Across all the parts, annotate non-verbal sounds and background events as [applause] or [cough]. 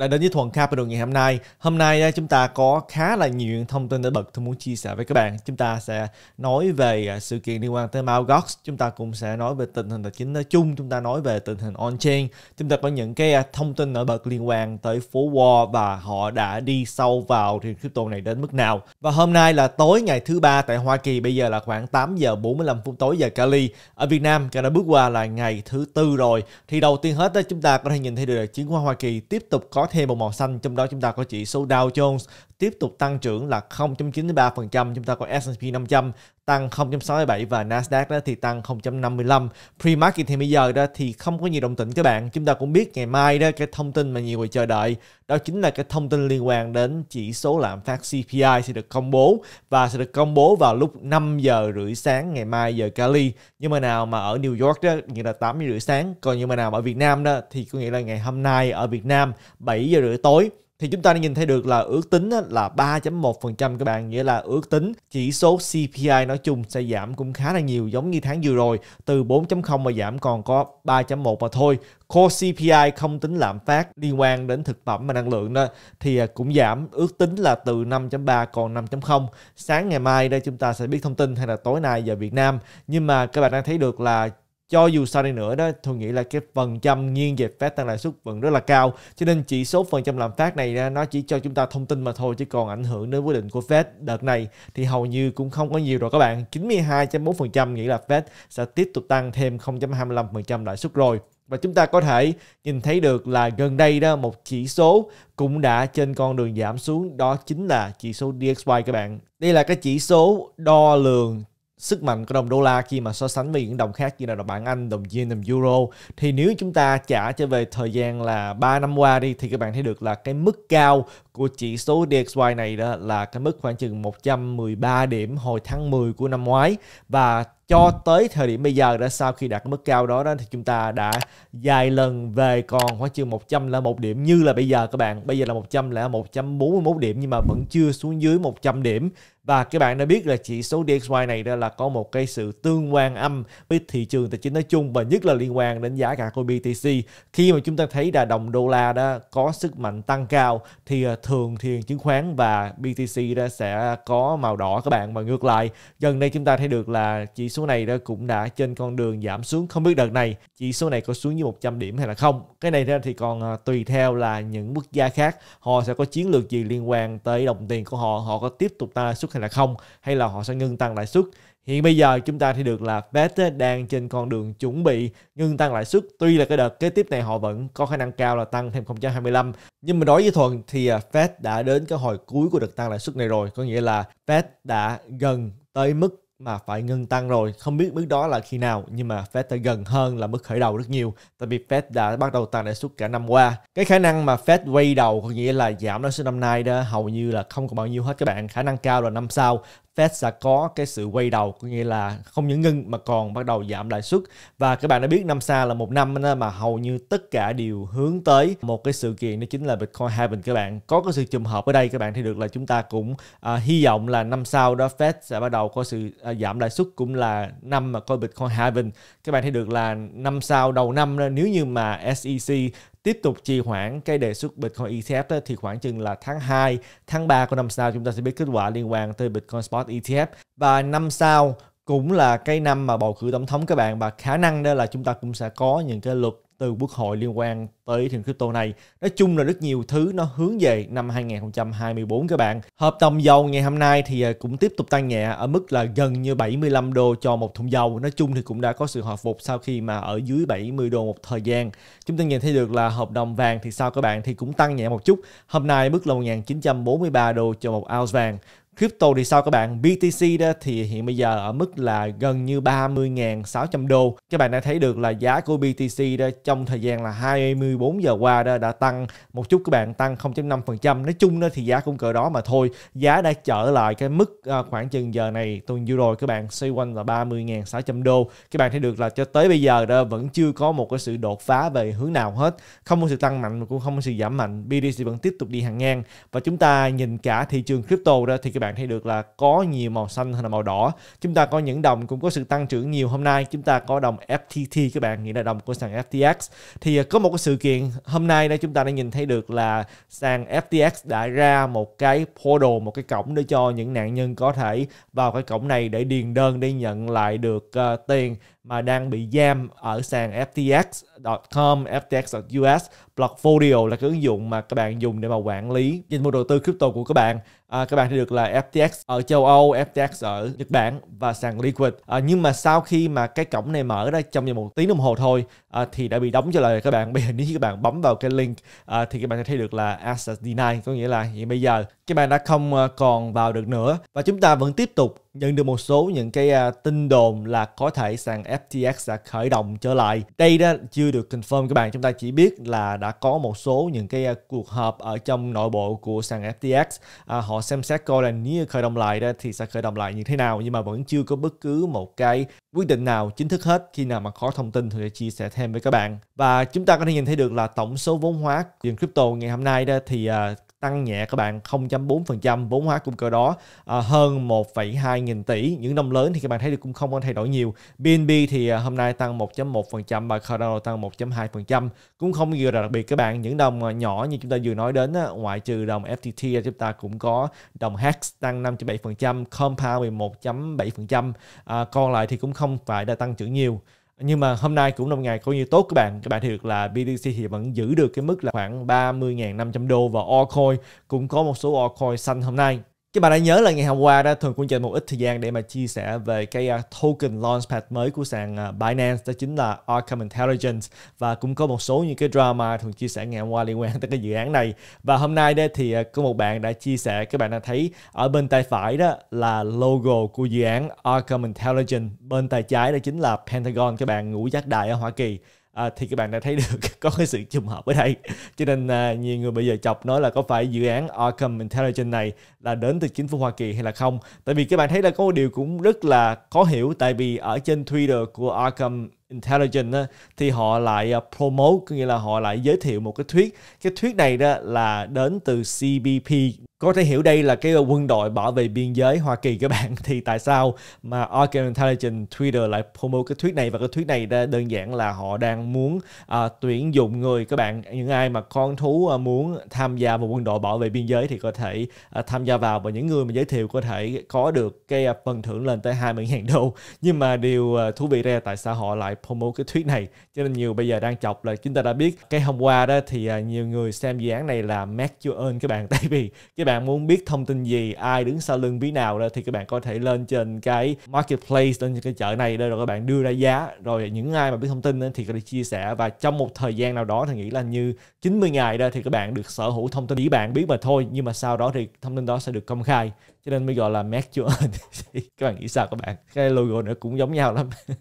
đã đến với Thuận Capital ngày hôm nay. Hôm nay ờ, chúng ta có khá là nhiều thông tin để bật tôi muốn chia sẻ với các bạn. Chúng ta sẽ nói về ờ, sự kiện liên quan tới Gox. chúng ta cũng sẽ nói về tình hình tài chính nói chung, chúng ta nói về tình hình on-chain, chúng ta có những cái ờ, thông tin nổi bật liên quan tới phố War và họ đã đi sâu vào thị crypto này đến mức nào. Và hôm nay là tối ngày thứ ba tại Hoa Kỳ, bây giờ là khoảng 8 giờ 45 phút tối giờ Cali. Ở Việt Nam, cả đã bước qua là ngày thứ tư rồi. Thì đầu tiên hết chúng ta có thể nhìn thấy được chứng khoán Hoa Kỳ tiếp tục có thêm một màu xanh trong đó chúng ta có chỉ số Dow Jones tiếp tục tăng trưởng là 0.93% chúng ta có S&P 500 tăng 0.67 và Nasdaq đó thì tăng 0.55. Pre-market thì bây giờ đó thì không có nhiều động tĩnh các bạn. Chúng ta cũng biết ngày mai đó cái thông tin mà nhiều người chờ đợi đó chính là cái thông tin liên quan đến chỉ số lạm phát CPI sẽ được công bố và sẽ được công bố vào lúc 5 giờ rưỡi sáng ngày mai giờ Cali. Nhưng mà nào mà ở New York đó nghĩa là 8 giờ rưỡi sáng, còn nhưng mà nào ở Việt Nam đó thì có nghĩa là ngày hôm nay ở Việt Nam 7 giờ rưỡi tối thì chúng ta nhìn thấy được là ước tính là 3.1% các bạn nghĩa là ước tính chỉ số CPI nói chung sẽ giảm cũng khá là nhiều giống như tháng vừa rồi từ 4.0 mà giảm còn có 3.1 mà thôi Core CPI không tính lạm phát liên quan đến thực phẩm và năng lượng đó thì à, cũng giảm ước tính là từ 5.3 còn 5.0 sáng ngày mai đây chúng ta sẽ biết thông tin hay là tối nay giờ Việt Nam nhưng mà các bạn đang thấy được là cho dù sao đi nữa đó tôi nghĩ là cái phần trăm nghiêng về Fed tăng lãi suất vẫn rất là cao cho nên chỉ số phần trăm làm phát này nó chỉ cho chúng ta thông tin mà thôi chứ còn ảnh hưởng đến quyết định của Fed đợt này thì hầu như cũng không có nhiều rồi các bạn 92.4% nghĩ là Fed sẽ tiếp tục tăng thêm 0.25% lãi suất rồi và chúng ta có thể nhìn thấy được là gần đây đó một chỉ số cũng đã trên con đường giảm xuống đó chính là chỉ số DXY các bạn. Đây là cái chỉ số đo lường sức mạnh của đồng đô la khi mà so sánh với những đồng khác như là đồng bảng Anh, đồng Yen, đồng Euro thì nếu chúng ta trả trở về thời gian là 3 năm qua đi thì các bạn thấy được là cái mức cao của chỉ số DXY này đó là cái mức khoảng chừng 113 điểm hồi tháng 10 của năm ngoái và cho tới thời điểm bây giờ đã sau khi đạt mức cao đó đó thì chúng ta đã dài lần về còn khoảng chừng 101 điểm như là bây giờ các bạn bây giờ là 100 là 141 điểm nhưng mà vẫn chưa xuống dưới 100 điểm và các bạn đã biết là chỉ số DXY này đó là có một cái sự tương quan âm với thị trường tài chính nói chung và nhất là liên quan đến giá cả của BTC. Khi mà chúng ta thấy là đồng đô la đó có sức mạnh tăng cao thì à, thường thì chứng khoán và BTC đó sẽ có màu đỏ các bạn và ngược lại. Gần đây chúng ta thấy được là chỉ số số này đó cũng đã trên con đường giảm xuống không biết đợt này chỉ số này có xuống như 100 điểm hay là không cái này thì còn à, tùy theo là những quốc gia khác họ sẽ có chiến lược gì liên quan tới đồng tiền của họ họ có tiếp tục tăng lãi suất hay là không hay là họ sẽ ngưng tăng lãi suất Hiện bây giờ chúng ta thì được là Fed đang trên con đường chuẩn bị ngưng tăng lãi suất. Tuy là cái đợt kế tiếp này họ vẫn có khả năng cao là tăng thêm 0.25. Nhưng mà đối với Thuận thì à, Fed đã đến cái hồi cuối của đợt tăng lãi suất này rồi. Có nghĩa là Fed đã gần tới mức mà phải ngừng tăng rồi không biết mức đó là khi nào nhưng mà Fed đã gần hơn là mức khởi đầu rất nhiều tại vì Fed đã bắt đầu tăng lãi suất cả năm qua cái khả năng mà Fed quay đầu có nghĩa là giảm lãi suất năm nay đó hầu như là không còn bao nhiêu hết các bạn khả năng cao là năm sau Fed sẽ có cái sự quay đầu có nghĩa là không những ngưng mà còn bắt đầu giảm lãi suất và các bạn đã biết năm xa là một năm mà hầu như tất cả đều hướng tới một cái sự kiện đó chính là Bitcoin halving các bạn có cái sự trùng hợp ở đây các bạn thấy được là chúng ta cũng à, hy vọng là năm sau đó Fed sẽ bắt đầu có sự à, giảm lãi suất cũng là năm mà có Bitcoin halving các bạn thấy được là năm sau đầu năm nếu như mà SEC tiếp tục trì hoãn cái đề xuất Bitcoin ETF đó, thì khoảng chừng là tháng 2, tháng 3 của năm sau chúng ta sẽ biết kết quả liên quan tới Bitcoin Spot ETF và năm sau cũng là cái năm mà bầu cử tổng thống các bạn và khả năng đó là chúng ta cũng sẽ có những cái luật từ quốc hội liên quan tới thị trường crypto này. Nói chung là rất nhiều thứ nó hướng về năm 2024 các bạn. Hợp đồng dầu ngày hôm nay thì à, cũng tiếp tục tăng nhẹ ở mức là gần như 75 đô cho một thùng dầu. Nói chung thì cũng đã có sự hồi phục sau khi mà ở dưới 70 đô một thời gian. Chúng ta nhìn thấy được là hợp đồng vàng thì sao các bạn thì cũng tăng nhẹ một chút. Hôm nay mức là 1943 đô cho một ounce vàng. Crypto thì sao các bạn? BTC đó thì hiện bây giờ ở mức là gần như 30.600 đô. Các bạn đã thấy được là giá của BTC đó trong thời gian là 24 giờ qua đó đã tăng một chút các bạn, tăng 0.5%. Nói chung đó thì giá cũng cỡ đó mà thôi. Giá đã trở lại cái mức ờ, khoảng chừng giờ này tuần vừa rồi các bạn xoay quanh là 30.600 đô. Các bạn thấy được là cho tới bây giờ đó vẫn chưa có một cái sự đột phá về hướng nào hết. Không có sự tăng mạnh cũng không có sự giảm mạnh. BTC vẫn tiếp tục đi hàng ngang và chúng ta nhìn cả thị trường crypto đó thì các bạn bạn thấy được là có nhiều màu xanh hay là màu đỏ chúng ta có những đồng cũng có sự tăng trưởng nhiều hôm nay chúng ta có đồng FTT các bạn nghĩa là đồng của sàn FTX thì à, có một cái sự kiện hôm nay đây chúng ta đã nhìn thấy được là sàn FTX đã ra một cái portal một cái cổng để cho những nạn nhân có thể vào cái cổng này để điền đơn để nhận lại được uh, tiền mà đang bị giam ở sàn ftx.com, ftx.us. Blockfolio là cái ứng dụng mà các bạn dùng để mà quản lý dịch vụ đầu tư crypto của các bạn. À, các bạn thì được là FTX ở châu Âu, FTX ở Nhật Bản và sàn Liquid. À, nhưng mà sau khi mà cái cổng này mở ra trong vòng một tiếng đồng hồ thôi à, thì đã bị đóng trở lại các bạn. Bây giờ nếu như các bạn bấm vào cái link à, thì các bạn sẽ thấy được là asset deny, có nghĩa là hiện bây giờ các bạn đã không à, còn vào được nữa và chúng ta vẫn tiếp tục nhận được một số những cái uh, tin đồn là có thể sàn FTX đã khởi động trở lại. Đây đó chưa được confirm các bạn, chúng ta chỉ biết là đã có một số những cái uh, cuộc họp ở trong nội bộ của sàn FTX, uh, à, họ xem xét coi là nếu khởi động lại đó thì sẽ khởi động lại như thế nào nhưng mà vẫn chưa có bất cứ một cái quyết định nào chính thức hết. Khi nào mà có thông tin thì sẽ chia sẻ thêm với các bạn. Và chúng ta có thể nhìn thấy được là tổng số vốn hóa tiền crypto ngày hôm nay đó thì uh, tăng nhẹ các bạn 0.4% vốn hóa cung cơ đó à, hơn 1,2 nghìn tỷ. Những năm lớn thì các bạn thấy được cũng không có thay đổi nhiều. BNB thì à, hôm nay tăng 1.1% và Cardano tăng 1.2%. Cũng không nhiều đặc biệt các bạn. Những đồng à, nhỏ như chúng ta vừa nói đến ngoại trừ đồng FTT chúng ta cũng có đồng HEX tăng 5.7%, Compound 11.7%. À, còn lại thì cũng không phải là tăng trưởng nhiều nhưng mà hôm nay cũng là một ngày coi như tốt các bạn các bạn được là BTC thì vẫn giữ được cái mức là khoảng 30.500 đô và altcoin cũng có một số altcoin xanh hôm nay các bạn đã nhớ là ngày hôm qua đã thường cũng dành một ít thời gian để mà chia sẻ về cái uh, token launchpad mới của sàn uh, Binance đó chính là Arkham Intelligence và cũng có một số những cái drama thường chia sẻ ngày hôm qua liên quan tới cái dự án này và hôm nay đây thì uh, có một bạn đã chia sẻ các bạn đã thấy ở bên tay phải đó là logo của dự án Arkham Intelligence bên tay trái đó chính là Pentagon các bạn ngũ giác đại ở Hoa Kỳ à, thì các bạn đã thấy được [laughs] có cái sự trùng hợp ở đây cho nên à, nhiều người bây giờ chọc nói là có phải dự án Arkham Intelligence này là đến từ chính phủ Hoa Kỳ hay là không tại vì các bạn thấy là có một điều cũng rất là khó hiểu tại vì ở trên Twitter của Arkham Intelligence á, thì họ lại à, promote có nghĩa là họ lại giới thiệu một cái thuyết cái thuyết này đó là đến từ CBP có thể hiểu đây là cái ờ, quân đội bảo vệ biên giới Hoa Kỳ các bạn [laughs] thì tại sao mà Arkham Intelligence Twitter lại promote cái thuyết này và cái thuyết này đơn giản là họ đang muốn à, tuyển dụng người các bạn những ai mà con thú à, muốn tham gia vào quân đội bảo vệ biên giới thì có thể à, tham gia vào và những người mà giới thiệu có thể có được cái à, phần thưởng lên tới 20.000 đô [laughs] nhưng mà điều à, thú vị ra tại sao họ lại promote cái thuyết này cho nên nhiều bây giờ đang chọc là chúng ta đã biết cái hôm qua đó thì à, nhiều người xem dự án này là Mac chưa Earn các bạn [laughs] tại vì các bạn bạn muốn biết thông tin gì ai đứng sau lưng ví nào đó thì các bạn có thể lên trên cái marketplace lên cái chợ này đây rồi các bạn đưa ra giá rồi những ai mà biết thông tin đó, thì có thể chia sẻ và trong một thời gian nào đó thì nghĩ là như 90 ngày đó thì các bạn được sở hữu thông tin chỉ bạn biết mà thôi nhưng mà sau đó thì thông tin đó sẽ được công khai cho nên mới gọi là match [laughs] your các bạn nghĩ sao các bạn cái logo nữa cũng giống nhau lắm [laughs]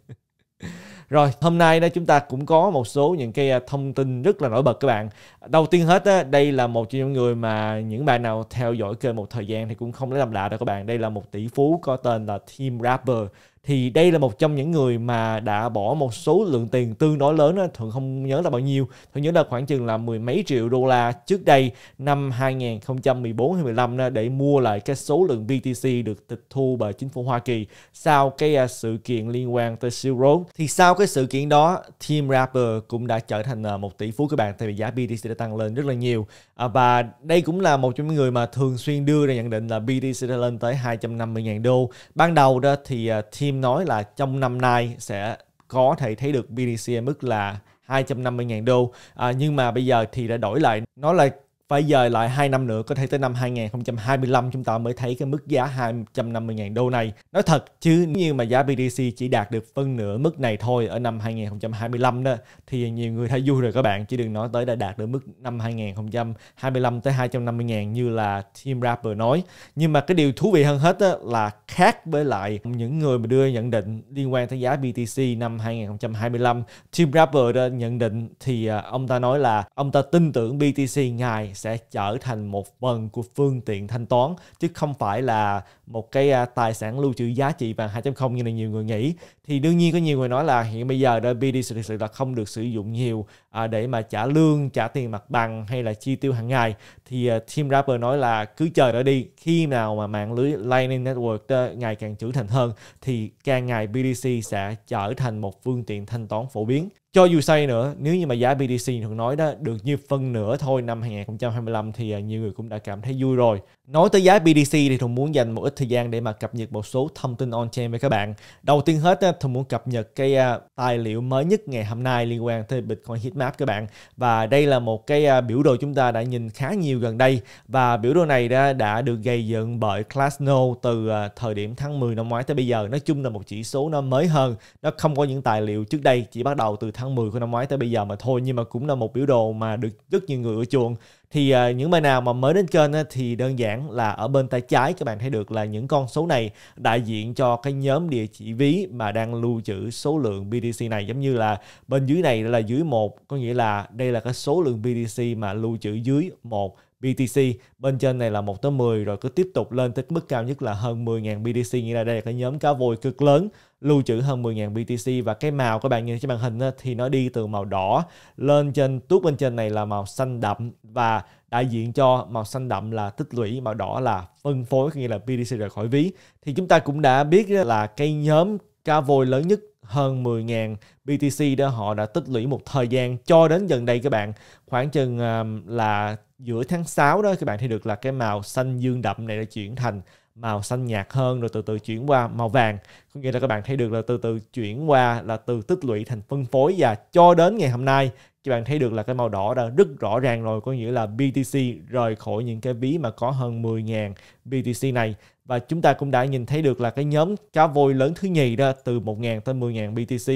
Rồi hôm nay đó chúng ta cũng có một số những cái à, thông tin rất là nổi bật các bạn. Đầu tiên hết á, đây là một trong những người mà những bạn nào theo dõi kênh một thời gian thì cũng không lấy làm lạ đâu các bạn. Đây là một tỷ phú có tên là Tim Rapper thì đây là một trong những người mà đã bỏ một số lượng tiền tương đối lớn thường không nhớ là bao nhiêu thường nhớ là khoảng chừng là mười mấy triệu đô la trước đây năm 2014 hay 15 để mua lại cái số lượng BTC được tịch thu bởi chính phủ Hoa Kỳ sau cái à, sự kiện liên quan tới Silk road thì sau cái sự kiện đó Team Rapper cũng đã trở thành à, một tỷ phú các bạn tại vì giá BTC đã tăng lên rất là nhiều à, và đây cũng là một trong những người mà thường xuyên đưa ra nhận định là BTC đã lên tới 250.000 đô ban đầu đó thì Team nói là trong năm nay sẽ có thể thấy được BTC mức là 250.000 đô à, nhưng mà bây giờ thì đã đổi lại nó là phải dời lại 2 năm nữa có thể tới năm 2025 chúng ta mới thấy cái mức giá 250.000 đô này. Nói thật chứ như mà giá BTC chỉ đạt được phân nửa mức này thôi ở năm 2025 đó thì nhiều người thấy vui rồi các bạn chứ đừng nói tới đã đạt được mức năm 2025 tới 250.000 như là Tim Rapper nói. Nhưng mà cái điều thú vị hơn hết là khác với lại những người mà đưa nhận định liên quan tới giá BTC năm 2025, Tim Rapper nhận định thì à, ông ta nói là ông ta tin tưởng BTC ngày sẽ trở thành một phần của phương tiện thanh toán chứ không phải là một cái à, tài sản lưu trữ giá trị vàng 2.0 như là nhiều người nghĩ thì đương nhiên có nhiều người nói là hiện bây giờ DBD thực sự là không được sử dụng nhiều à, để mà trả lương trả tiền mặt bằng hay là chi tiêu hàng ngày thì à, team Rapper nói là cứ chờ đợi đi khi nào mà mạng lưới Lightning Network ngày càng trưởng thành hơn thì càng ngày BDC sẽ trở thành một phương tiện thanh toán phổ biến cho dù say nữa nếu như mà giá BTC thường nói đó được như phân nửa thôi năm 2025 thì à, nhiều người cũng đã cảm thấy vui rồi Nói tới giá BDC thì Thùng muốn dành một ít thời gian để mà cập nhật một số thông tin on-chain với các bạn. Đầu tiên hết Thùng muốn cập nhật cái à, tài liệu mới nhất ngày hôm nay liên quan tới Bitcoin Heatmap các bạn. Và đây là một cái à, biểu đồ chúng ta đã nhìn khá nhiều gần đây và biểu đồ này đã, đã được gây dựng bởi classno từ à, thời điểm tháng 10 năm ngoái tới bây giờ. Nói chung là một chỉ số nó mới hơn, nó không có những tài liệu trước đây chỉ bắt đầu từ tháng 10 của năm ngoái tới bây giờ mà thôi nhưng mà cũng là một biểu đồ mà được rất nhiều người ở chuộng thì uh, những bài nào mà mới đến kênh uh, thì đơn giản là ở bên tay trái các bạn thấy được là những con số này đại diện cho cái nhóm địa chỉ ví mà đang lưu trữ số lượng BTC này giống như là bên dưới này là dưới một có nghĩa là đây là cái số lượng BTC mà lưu trữ dưới một BTC bên trên này là một tới 10 rồi cứ tiếp tục lên tới mức cao nhất là hơn 10.000 BTC như là đây là cái nhóm cá voi cực lớn lưu trữ hơn 10.000 BTC và cái màu các bạn nhìn trên màn hình á, thì nó đi từ màu đỏ lên trên tuốt bên trên này là màu xanh đậm và đại diện cho màu xanh đậm là tích lũy màu đỏ là phân phối nghĩa là BTC rời khỏi ví thì chúng ta cũng đã biết là cái nhóm cá voi lớn nhất hơn 10.000 BTC đó họ đã tích lũy một thời gian cho đến gần đây các bạn khoảng chừng là giữa tháng 6 đó các bạn thấy được là cái màu xanh dương đậm này đã chuyển thành màu xanh nhạt hơn rồi từ từ chuyển qua màu vàng có nghĩa là các bạn thấy được là từ từ chuyển qua là từ tích lũy thành phân phối và cho đến ngày hôm nay các bạn thấy được là cái màu đỏ đã rất rõ ràng rồi có nghĩa là BTC rời khỏi những cái ví mà có hơn 10.000 BTC này và chúng ta cũng đã nhìn thấy được là cái nhóm cá voi lớn thứ nhì đó từ 1.000 tới 10.000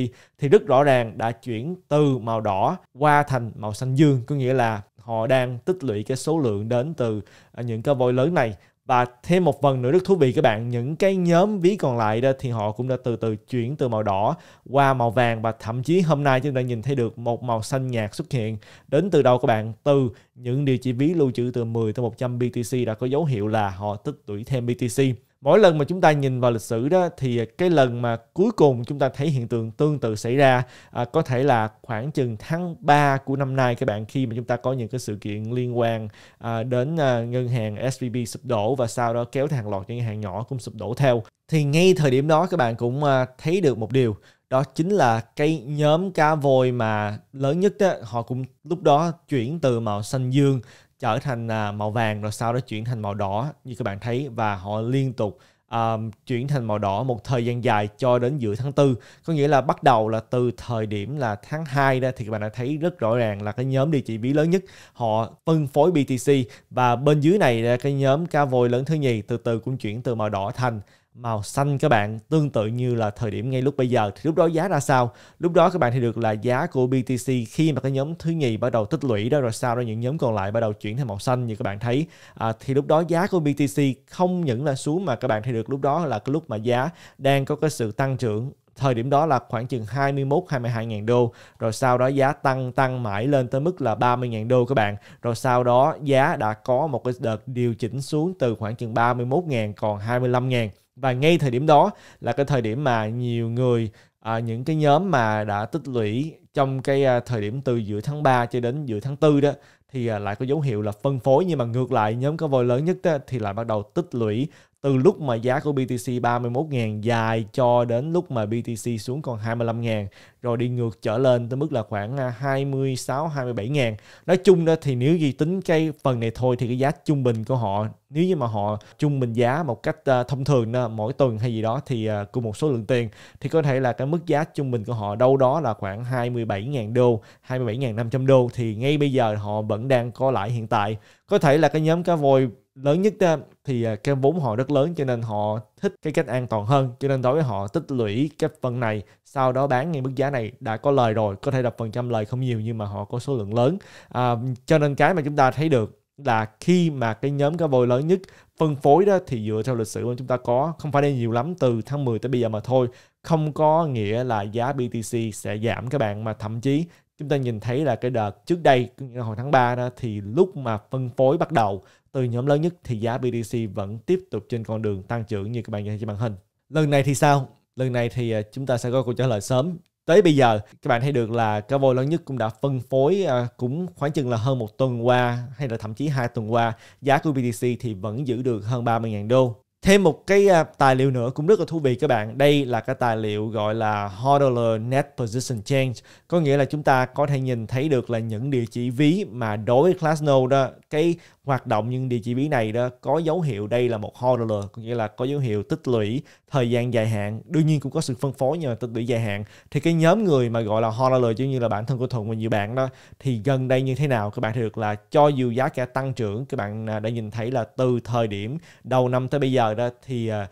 BTC thì rất rõ ràng đã chuyển từ màu đỏ qua thành màu xanh dương có nghĩa là họ đang tích lũy cái số lượng đến từ à, những cá voi lớn này và thêm một phần nữa rất thú vị các bạn những cái nhóm ví còn lại đó thì họ cũng đã từ từ chuyển từ màu đỏ qua màu vàng và thậm chí hôm nay chúng ta nhìn thấy được một màu xanh nhạt xuất hiện đến từ đâu các bạn từ những địa chỉ ví lưu trữ từ 10 tới 100 BTC đã có dấu hiệu là họ tích lũy thêm BTC mỗi lần mà chúng ta nhìn vào lịch sử đó thì cái lần mà cuối cùng chúng ta thấy hiện tượng tương tự xảy ra à, có thể là khoảng chừng tháng 3 của năm nay các bạn khi mà chúng ta có những cái sự kiện liên quan à, đến à, ngân hàng SVB sụp đổ và sau đó kéo theo hàng loạt những hàng nhỏ cũng sụp đổ theo thì ngay thời điểm đó các bạn cũng à, thấy được một điều đó chính là cái nhóm cá voi mà lớn nhất đó, họ cũng lúc đó chuyển từ màu xanh dương trở thành à, màu vàng rồi sau đó chuyển thành màu đỏ như các bạn thấy và họ liên tục um, chuyển thành màu đỏ một thời gian dài cho đến giữa tháng 4 có nghĩa là bắt đầu là từ thời điểm là tháng 2 ra thì các bạn đã thấy rất rõ ràng là cái nhóm địa chỉ ví lớn nhất họ phân phối BTC và bên dưới này là cái nhóm cá vôi lớn thứ nhì từ từ cũng chuyển từ màu đỏ thành màu xanh các bạn tương tự như là thời điểm ngay lúc bây giờ thì lúc đó giá ra sao lúc đó các bạn thì được là giá của BTC khi mà cái nhóm thứ nhì bắt đầu tích lũy đó rồi sau đó những nhóm còn lại bắt đầu chuyển thành màu xanh như các bạn thấy à, thì lúc đó giá của BTC không những là xuống mà các bạn thấy được lúc đó là cái lúc mà giá đang có cái sự tăng trưởng thời điểm đó là khoảng chừng 21 22 ngàn đô rồi sau đó giá tăng tăng mãi lên tới mức là 30 ngàn đô các bạn rồi sau đó giá đã có một cái đợt điều chỉnh xuống từ khoảng chừng 31 ngàn còn 25 ngàn và ngay thời điểm đó là cái thời điểm mà nhiều người à, những cái nhóm mà đã tích lũy trong cái à, thời điểm từ giữa tháng 3 cho đến giữa tháng 4 đó thì à, lại có dấu hiệu là phân phối nhưng mà ngược lại nhóm có voi lớn nhất đó, thì lại bắt đầu tích lũy từ lúc mà giá của BTC 31.000 dài cho đến lúc mà BTC xuống còn 25.000 rồi đi ngược trở lên tới mức là khoảng 26 à, 27.000. Nói chung đó thì nếu gì tính cái phần này thôi thì cái giá trung bình của họ nếu như mà họ trung bình giá một cách uh, thông thường đó, mỗi tuần hay gì đó thì uh, ờ, cùng một số lượng tiền thì có thể là cái mức giá trung bình của họ đâu đó là khoảng 27.000 đô, 27.500 đô thì ngay bây giờ họ vẫn đang có lãi hiện tại. Có thể là cái nhóm cá voi lớn nhất đó, ờ, thì cái vốn họ rất lớn cho nên họ thích cái cách an toàn hơn cho nên đối với họ tích lũy cái phần này sau đó bán ngay mức giá này đã có lời rồi có thể là phần trăm lời không nhiều nhưng mà họ có số lượng lớn à, cho nên cái mà chúng ta thấy được là khi mà cái nhóm cá voi lớn nhất phân phối đó thì dựa theo lịch sử mà chúng ta có không phải đây nhiều lắm từ tháng 10 tới bây giờ mà thôi không có nghĩa là giá BTC sẽ giảm các bạn mà thậm chí chúng ta nhìn thấy là cái đợt trước đây hồi tháng 3 đó thì lúc mà phân phối bắt đầu từ nhóm lớn nhất thì giá BTC vẫn tiếp tục trên con đường tăng trưởng như các bạn nhìn trên màn hình lần này thì sao lần này thì à, chúng ta sẽ có câu trả lời sớm Tới bây giờ các bạn thấy được là cá voi lớn nhất cũng đã phân phối uh, cũng khoảng chừng là hơn một tuần qua hay là thậm chí hai tuần qua giá của BTC thì vẫn giữ được hơn 30.000 đô. Thêm một cái uh, tài liệu nữa cũng rất là thú vị các bạn. Đây là cái tài liệu gọi là Hodler Net Position Change. Có nghĩa là chúng ta có thể nhìn thấy được là những địa chỉ ví mà đối với Glassnode đó, cái hoạt động nhưng địa chỉ ví này đó có dấu hiệu đây là một holder có nghĩa là có dấu hiệu tích lũy thời gian dài hạn đương nhiên cũng có sự phân phối nhưng mà tích lũy dài hạn thì cái nhóm người mà gọi là holder giống như là bản thân của thuận và nhiều bạn đó thì gần đây như thế nào các bạn thấy được là cho dù giá cả tăng trưởng các bạn à, đã nhìn thấy là từ thời điểm đầu năm tới bây giờ đó thì à,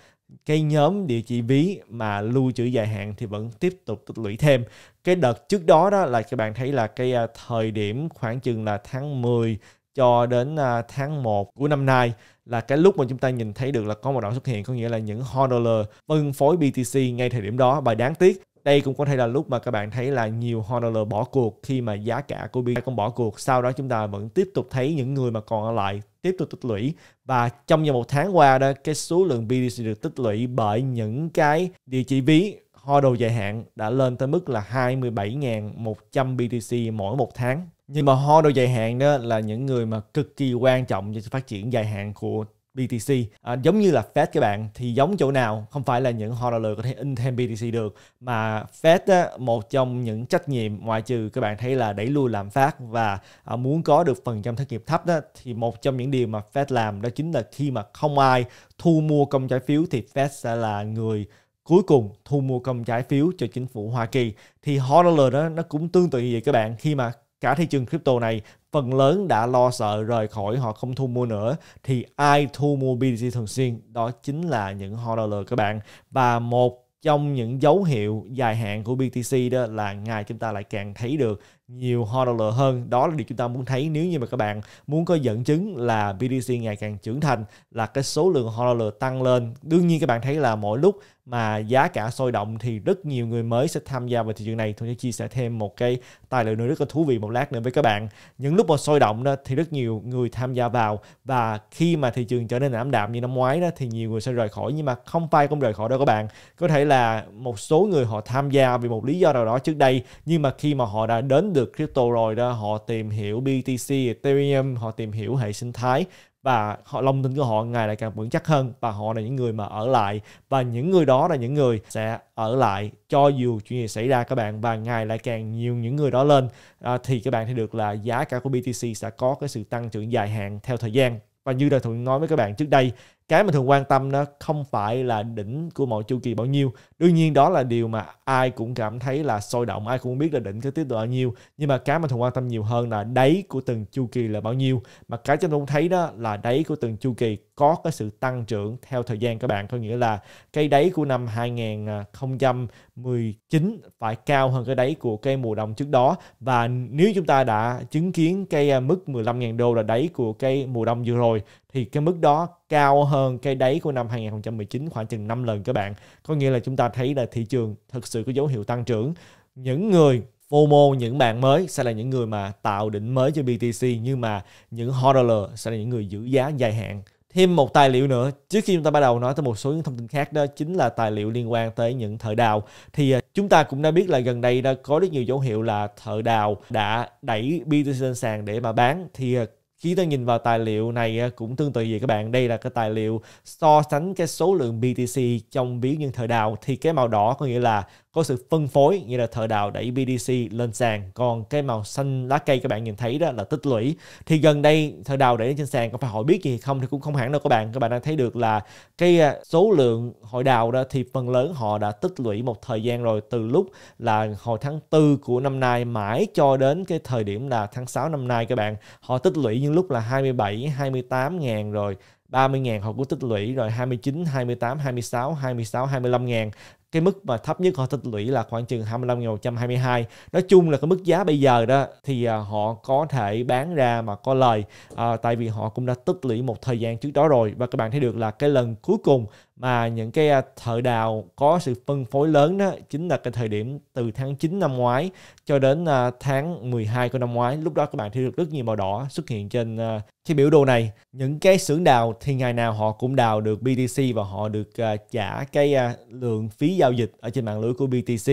cái nhóm địa chỉ ví mà lưu trữ dài hạn thì vẫn tiếp tục tích lũy thêm. Cái đợt trước đó đó là các bạn thấy là cái à, thời điểm khoảng chừng là tháng 10 cho đến à, tháng 1 của năm nay là cái lúc mà chúng ta nhìn thấy được là có một đoạn xuất hiện có nghĩa là những hodler phân phối BTC ngay thời điểm đó và đáng tiếc đây cũng có thể là lúc mà các bạn thấy là nhiều hodler bỏ cuộc khi mà giá cả của BTC cũng bỏ cuộc. Sau đó chúng ta vẫn tiếp tục thấy những người mà còn ở lại tiếp tục tích lũy và trong vòng một tháng qua đó cái số lượng BTC được tích lũy bởi những cái địa chỉ ví hodl dài hạn đã lên tới mức là 27.100 BTC mỗi một tháng nhưng mà holder dài hạn đó là những người mà cực kỳ quan trọng cho sự phát triển dài hạn của BTC à, giống như là Fed các bạn thì giống chỗ nào không phải là những holder có thể in thêm BTC được mà Fed á, một trong những trách nhiệm ngoại trừ các bạn thấy là đẩy lùi lạm phát và à, muốn có được phần trăm thất nghiệp thấp đó thì một trong những điều mà Fed làm đó chính là khi mà không ai thu mua công trái phiếu thì Fed sẽ là người cuối cùng thu mua công trái phiếu cho chính phủ Hoa Kỳ thì holder đó nó cũng tương tự như vậy các bạn khi mà cả thị trường crypto này phần lớn đã lo sợ rời khỏi họ không thu mua nữa thì ai thu mua BTC thường xuyên đó chính là những holder các bạn và một trong những dấu hiệu dài hạn của BTC đó là ngày chúng ta lại càng thấy được nhiều hot dollar hơn đó là điều chúng ta muốn thấy nếu như mà các bạn muốn có dẫn chứng là BTC ngày càng trưởng thành là cái số lượng hot dollar tăng lên đương nhiên các bạn thấy là mỗi lúc mà giá cả sôi động thì rất nhiều người mới sẽ tham gia vào thị trường này tôi sẽ chia sẻ thêm một cái tài liệu nữa rất là thú vị một lát nữa với các bạn những lúc mà sôi động đó thì rất nhiều người tham gia vào và khi mà thị trường trở nên ảm đạm như năm ngoái đó thì nhiều người sẽ rời khỏi nhưng mà không phải không rời khỏi đâu các bạn có thể là một số người họ tham gia vì một lý do nào đó trước đây nhưng mà khi mà họ đã đến được được crypto rồi đó họ tìm hiểu BTC, Ethereum, họ tìm hiểu hệ sinh thái và họ lòng tin của họ ngày lại càng vững chắc hơn và họ là những người mà ở lại và những người đó là những người sẽ ở lại cho dù chuyện gì xảy ra các bạn và ngày lại càng nhiều những người đó lên à, thì các bạn thấy được là giá cả của BTC sẽ có cái sự tăng trưởng dài hạn theo thời gian và như đã thuận nói với các bạn trước đây cái mà thường quan tâm đó không phải là đỉnh của mọi chu kỳ bao nhiêu đương nhiên đó là điều mà ai cũng cảm thấy là sôi động ai cũng biết là đỉnh cái tiếp tục bao nhiêu nhưng mà cái mà thường quan tâm nhiều hơn là đáy của từng chu kỳ là bao nhiêu mà cái chúng tôi thấy đó là đáy của từng chu kỳ có cái sự tăng trưởng theo thời gian các bạn có nghĩa là cái đáy của năm 2019 phải cao hơn cái đáy của cái mùa đông trước đó và nếu chúng ta đã chứng kiến cái à, mức 15.000 đô là đáy của cái mùa đông vừa rồi thì cái mức đó cao hơn cái đáy của năm 2019 khoảng chừng 5 lần các bạn. Có nghĩa là chúng ta thấy là thị trường thực sự có dấu hiệu tăng trưởng. Những người FOMO những bạn mới sẽ là những người mà tạo đỉnh mới cho BTC nhưng mà những hodler sẽ là những người giữ giá dài hạn. Thêm một tài liệu nữa trước khi chúng ta bắt đầu nói tới một số những thông tin khác đó chính là tài liệu liên quan tới những thợ đào thì à, chúng ta cũng đã biết là gần đây đã có rất nhiều dấu hiệu là thợ đào đã đẩy BTC lên sàn để mà bán thì à, khi ta nhìn vào tài liệu này cũng tương tự vậy các bạn đây là cái tài liệu so sánh cái số lượng BTC trong ví nhân thời đào thì cái màu đỏ có nghĩa là có sự phân phối như là thợ đào đẩy BDC lên sàn còn cái màu xanh lá cây các bạn nhìn thấy đó là tích lũy thì gần đây thợ đào đẩy trên sàn có phải hỏi biết gì không thì cũng không hẳn đâu các bạn các bạn đang thấy được là cái à, số lượng hội đào đó thì phần lớn họ đã tích lũy một thời gian rồi từ lúc là hồi tháng 4 của năm nay mãi cho đến cái thời điểm là tháng 6 năm nay các bạn họ tích lũy những lúc là 27 28 ngàn rồi 30 ngàn họ cũng tích lũy rồi 29, 28, 26, 26, 25 ngàn cái mức mà thấp nhất họ tích lũy là khoảng chừng 25.122 nói chung là cái mức giá bây giờ đó thì à, họ có thể bán ra mà có lời à, tại vì họ cũng đã tích lũy một thời gian trước đó rồi và các bạn thấy được là cái lần cuối cùng mà những cái à, thợ đào có sự phân phối lớn đó chính là cái thời điểm từ tháng 9 năm ngoái cho đến à, tháng 12 của năm ngoái lúc đó các bạn thấy được rất nhiều màu đỏ xuất hiện trên à, cái biểu đồ này những cái xưởng đào thì ngày nào họ cũng đào được BTC và họ được trả cái lượng phí giao dịch ở trên mạng lưới của BTC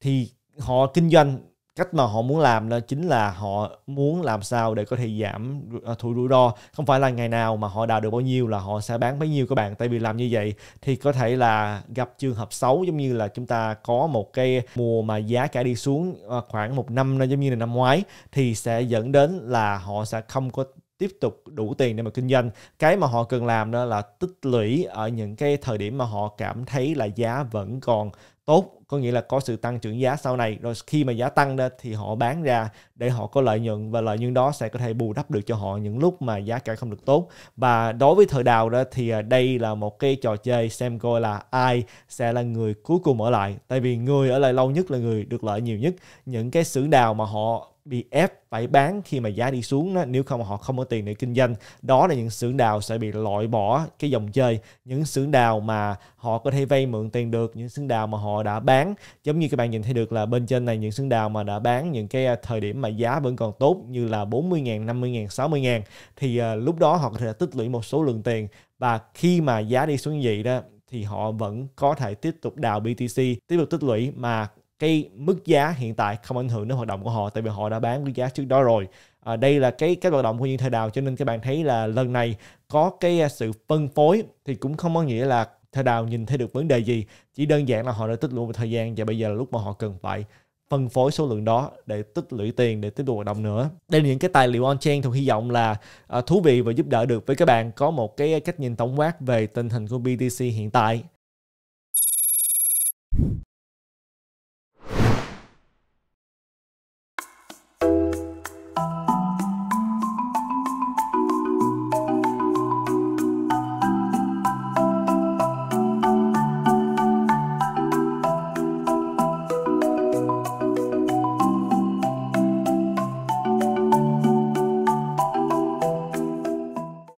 thì họ kinh doanh cách mà họ muốn làm đó chính là họ muốn làm sao để có thể giảm à, thủ rủi ro không phải là ngày nào mà họ đào được bao nhiêu là họ sẽ bán bấy nhiêu các bạn tại vì làm như vậy thì có thể là gặp trường hợp xấu giống như là chúng ta có một cái mùa mà giá cả đi xuống à, khoảng một năm giống như là năm ngoái thì sẽ dẫn đến là họ sẽ không có tiếp tục đủ tiền để mà kinh doanh cái mà họ cần làm đó là tích lũy ở những cái thời điểm mà họ cảm thấy là giá vẫn còn tốt có nghĩa là có sự tăng trưởng giá sau này rồi khi mà giá tăng lên thì họ bán ra để họ có lợi nhuận và lợi nhuận đó sẽ có thể bù đắp được cho họ những lúc mà giá cả không được tốt và đối với thời đào đó thì à, đây là một cái trò chơi xem coi là ai sẽ là người cuối cùng ở lại tại vì người ở lại lâu nhất là người được lợi nhiều nhất những cái xưởng đào mà họ bị ép phải bán khi mà giá đi xuống đó, nếu không họ không có tiền để kinh doanh đó là những xưởng đào sẽ bị loại bỏ cái dòng chơi những xưởng đào mà họ có thể vay mượn tiền được những xưởng đào mà họ đã bán giống như các bạn nhìn thấy được là bên trên này những xưởng đào mà đã bán những cái à, thời điểm mà giá vẫn còn tốt như là 40.000, 50.000, 60.000 thì à, lúc đó họ có thể tích lũy một số lượng tiền và khi mà giá đi xuống như vậy đó thì họ vẫn có thể tiếp tục đào BTC, tiếp tục tích lũy mà cái mức giá hiện tại không ảnh hưởng đến hoạt động của họ tại vì họ đã bán mức giá trước đó rồi à, đây là cái cái hoạt động của những thời đào cho nên các bạn thấy là lần này có cái à, sự phân phối thì cũng không có nghĩa là thời đào nhìn thấy được vấn đề gì chỉ đơn giản là họ đã tích lũy một thời gian và bây giờ là lúc mà họ cần phải phân phối số lượng đó để tích lũy tiền để tiếp tục hoạt động nữa đây là những cái tài liệu on chain tôi hy vọng là uh, thú vị và giúp đỡ được với các bạn có một cái à, cách nhìn tổng quát về tình hình của BTC hiện tại